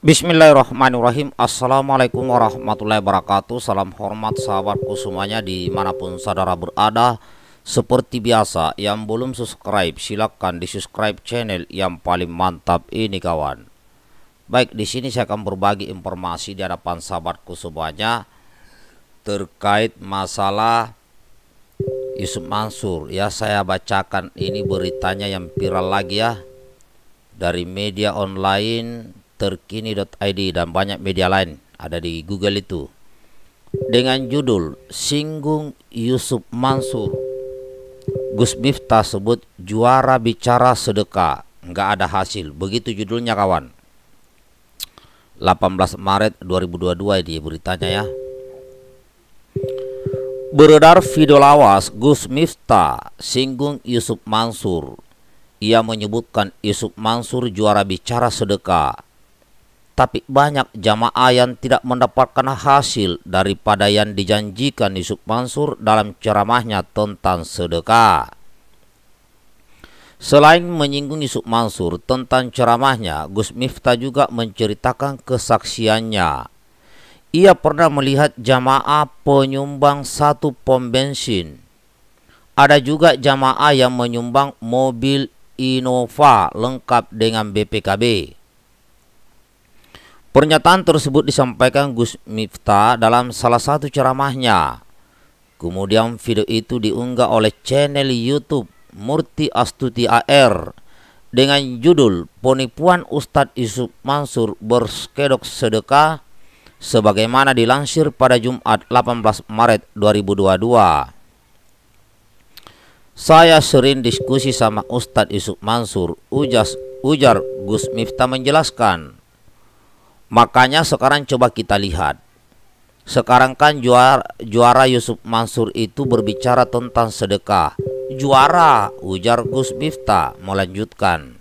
Bismillahirrahmanirrahim Assalamualaikum warahmatullahi wabarakatuh Salam hormat sahabatku semuanya dimanapun saudara berada Seperti biasa yang belum subscribe silahkan di subscribe channel yang paling mantap ini kawan Baik di sini saya akan berbagi informasi di hadapan sahabatku semuanya Terkait masalah Yusuf Mansur ya saya bacakan ini beritanya yang viral lagi ya Dari media online terkini.id dan banyak media lain ada di Google itu dengan judul Singgung Yusuf Mansur Gus Miftah sebut juara bicara sedekah nggak ada hasil begitu judulnya kawan 18 Maret 2022 ini beritanya ya Beredar video lawas Gus Miftah singgung Yusuf Mansur. Ia menyebutkan Yusuf Mansur juara bicara sedekah tapi banyak jamaah yang tidak mendapatkan hasil daripada yang dijanjikan Yusuf Mansur dalam ceramahnya tentang sedekah. Selain menyinggung Yusuf Mansur tentang ceramahnya, Gus Miftah juga menceritakan kesaksiannya. Ia pernah melihat jamaah penyumbang satu pom bensin. Ada juga jamaah yang menyumbang mobil Innova lengkap dengan BPKB. Pernyataan tersebut disampaikan Gus Miftah dalam salah satu ceramahnya. Kemudian video itu diunggah oleh channel YouTube Murti Astuti AR dengan judul Penipuan Ustadz Yusuf Mansur berskedok sedekah sebagaimana dilansir pada Jumat 18 Maret 2022. Saya sering diskusi sama Ustadz Yusuf Mansur, ujas, ujar Gus Miftah menjelaskan. Makanya sekarang coba kita lihat. Sekarang kan juara, juara Yusuf Mansur itu berbicara tentang sedekah. Juara, ujar Gus Miftah melanjutkan.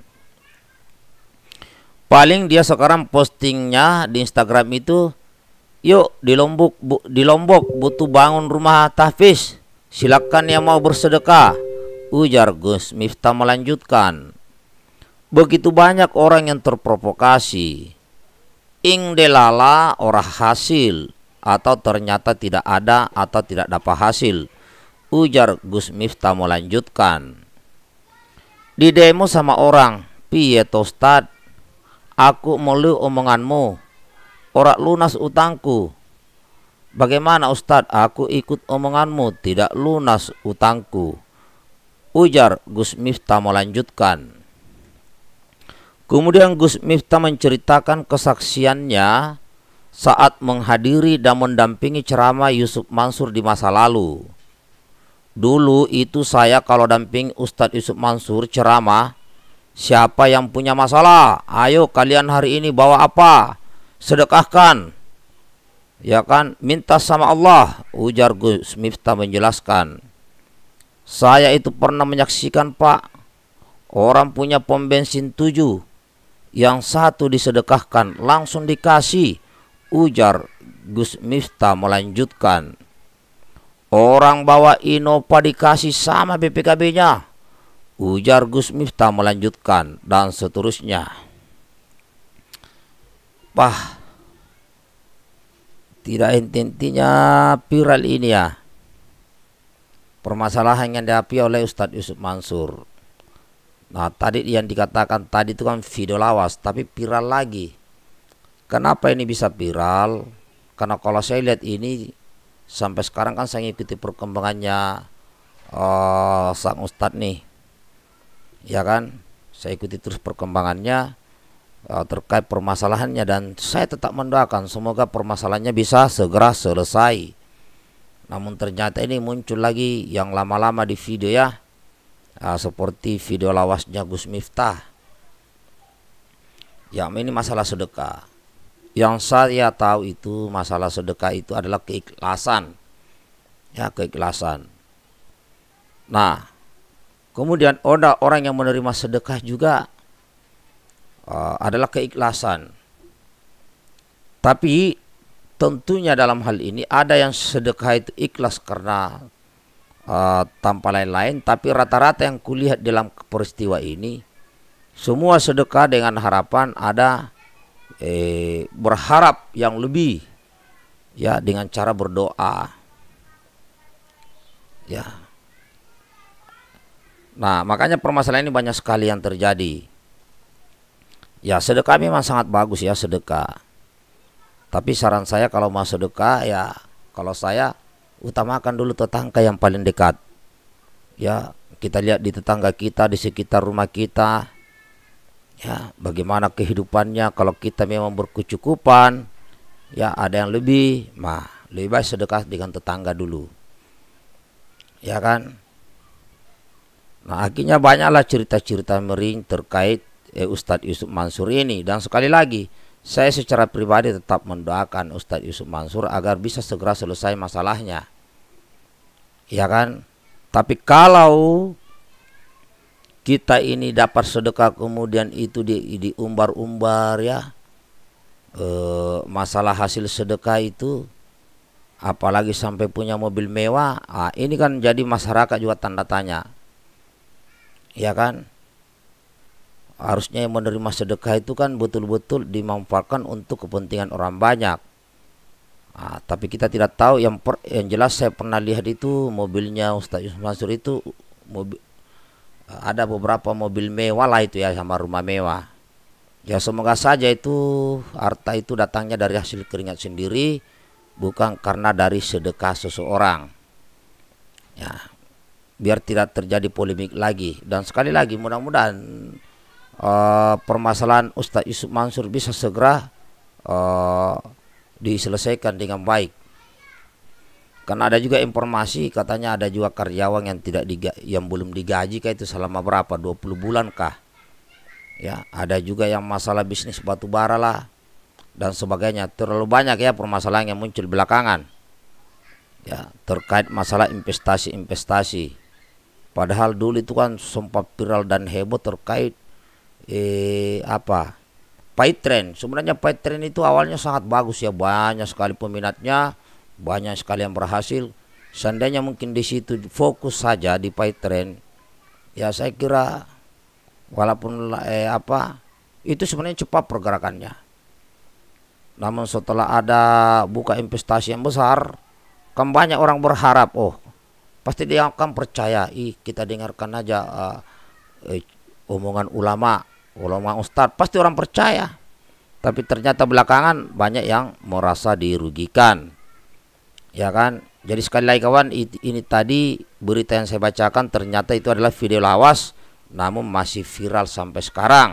Paling dia sekarang postingnya di Instagram itu, yuk di Lombok, bu, di Lombok butuh bangun rumah tahfiz. Silakan yang mau bersedekah, ujar Gus Miftah melanjutkan. Begitu banyak orang yang terprovokasi ing delala ora hasil atau ternyata tidak ada atau tidak dapat hasil ujar Gus Miftah melanjutkan di demo sama orang piye tostad aku melu omonganmu ora lunas utangku Bagaimana ustad? aku ikut omonganmu tidak lunas utangku Ujar Gus Miftah melanjutkan Kemudian Gus Miftah menceritakan kesaksiannya saat menghadiri dan mendampingi ceramah Yusuf Mansur di masa lalu. Dulu itu saya kalau damping Ustadz Yusuf Mansur ceramah, siapa yang punya masalah? Ayo kalian hari ini bawa apa? Sedekahkan. Ya kan, minta sama Allah, ujar Gus Miftah menjelaskan. Saya itu pernah menyaksikan Pak, orang punya pom bensin tujuh yang satu disedekahkan langsung dikasih ujar Gus Miftah melanjutkan orang bawa Innova dikasih sama BPKB nya ujar Gus Miftah melanjutkan dan seterusnya pah tidak intinya viral ini ya permasalahan yang dihadapi oleh Ustadz Yusuf Mansur Nah tadi yang dikatakan tadi itu kan video lawas tapi viral lagi. Kenapa ini bisa viral? Karena kalau saya lihat ini sampai sekarang kan saya ngikuti perkembangannya uh, sang ustadz nih, ya kan? Saya ikuti terus perkembangannya uh, terkait permasalahannya dan saya tetap mendoakan semoga permasalahannya bisa segera selesai. Namun ternyata ini muncul lagi yang lama-lama di video ya uh, seperti video lawasnya Gus Miftah yang ini masalah sedekah yang saya tahu itu masalah sedekah itu adalah keikhlasan ya keikhlasan nah kemudian ada orang yang menerima sedekah juga uh, adalah keikhlasan tapi tentunya dalam hal ini ada yang sedekah itu ikhlas karena uh, tanpa lain-lain tapi rata-rata yang kulihat dalam peristiwa ini semua sedekah dengan harapan ada eh, berharap yang lebih ya dengan cara berdoa ya nah makanya permasalahan ini banyak sekali yang terjadi ya sedekah memang sangat bagus ya sedekah tapi saran saya kalau mau sedekah ya kalau saya utamakan dulu tetangga yang paling dekat. Ya, kita lihat di tetangga kita, di sekitar rumah kita. Ya, bagaimana kehidupannya kalau kita memang berkecukupan, ya ada yang lebih, mah lebih baik sedekah dengan tetangga dulu. Ya kan? Nah, akhirnya banyaklah cerita-cerita mering terkait eh, Ustadz Yusuf Mansur ini dan sekali lagi saya secara pribadi tetap mendoakan Ustadz Yusuf Mansur agar bisa segera selesai masalahnya. Ya kan? Tapi kalau kita ini dapat sedekah kemudian itu diumbar-umbar ya. E, masalah hasil sedekah itu apalagi sampai punya mobil mewah, ah, ini kan jadi masyarakat juga tanda tanya. Ya kan? harusnya yang menerima sedekah itu kan betul-betul dimanfaatkan untuk kepentingan orang banyak. Nah, tapi kita tidak tahu yang per, yang jelas saya pernah lihat itu mobilnya Ustaz Yusuf Mansur itu mobil, ada beberapa mobil mewah lah itu ya sama rumah mewah. Ya semoga saja itu harta itu datangnya dari hasil keringat sendiri bukan karena dari sedekah seseorang. Ya, biar tidak terjadi polemik lagi dan sekali lagi mudah-mudahan Eh, permasalahan Ustaz Yusuf Mansur bisa segera uh, diselesaikan dengan baik. Karena ada juga informasi katanya ada juga karyawan yang tidak diga yang belum digaji kah itu selama berapa 20 bulan kah? Ya, ada juga yang masalah bisnis batu bara lah dan sebagainya. Terlalu banyak ya permasalahan yang muncul belakangan. Ya, terkait masalah investasi-investasi. Padahal dulu itu kan sempat viral dan heboh terkait eh, apa Paitren Sebenarnya Paitren itu awalnya sangat bagus ya, banyak sekali peminatnya, banyak sekali yang berhasil. Seandainya mungkin di situ fokus saja di Paitren ya saya kira walaupun eh, apa itu sebenarnya cepat pergerakannya. Namun setelah ada buka investasi yang besar, kan banyak orang berharap, oh pasti dia akan percaya. Ih kita dengarkan aja uh, eh, omongan ulama ulama ustadz pasti orang percaya tapi ternyata belakangan banyak yang merasa dirugikan ya kan jadi sekali lagi kawan ini tadi berita yang saya bacakan ternyata itu adalah video lawas namun masih viral sampai sekarang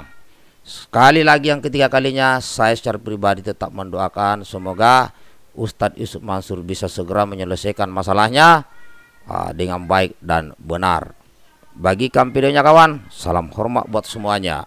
sekali lagi yang ketiga kalinya saya secara pribadi tetap mendoakan semoga Ustadz Yusuf Mansur bisa segera menyelesaikan masalahnya uh, dengan baik dan benar bagikan videonya kawan salam hormat buat semuanya